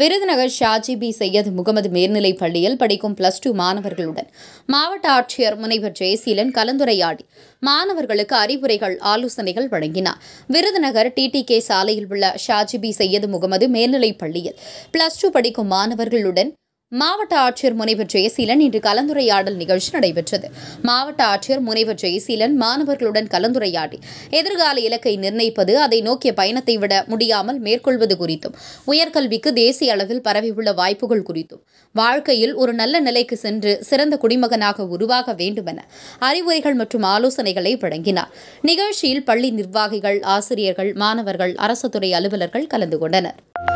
Virudhunagar Shaji P Syed Mohammed மேல்நிலைப் பள்ளியில் படிக்கும் பிளஸ் டூ மாணவர்களுடன் மாவட்ட ஆட்சியர் முனைவர் ஜெயசீலன் கலந்துரையாடி மாணவர்களுக்கு அறிவுரைகள் ஆலோசனைகள் வழங்கினார் விருதுநகர் டிடிகே சாலையில் உள்ள ஷாஜி பி சையது முகமது மேல்நிலைப் பள்ளியில் பிளஸ் டூ படிக்கும் மாணவர்களுடன் மாவட்ட ஆட்சியர் முனைவர் ஜெயசீலன் இன்று கலந்துரையாடல் நிகழ்ச்சி நடைபெற்றது மாவட்ட ஆட்சியர் முனைவர் ஜெயசீலன் மாணவர்களுடன் கலந்துரையாடி எதிர்கால இலக்கை நிர்ணயிப்பது அதை நோக்கிய பயணத்தை விட முடியாமல் மேற்கொள்வது குறித்தும் உயர்கல்விக்கு தேசிய அளவில் பரவியுள்ள வாய்ப்புகள் குறித்தும் வாழ்க்கையில் ஒரு நல்ல நிலைக்கு சென்று சிறந்த குடிமகனாக உருவாக வேண்டுமென அறிவுரைகள் மற்றும் ஆலோசனைகளை வழங்கினார் நிகழ்ச்சியில் பள்ளி நிர்வாகிகள் ஆசிரியர்கள் மாணவர்கள் அரசு துறை அலுவலர்கள் கலந்து கொண்டனர்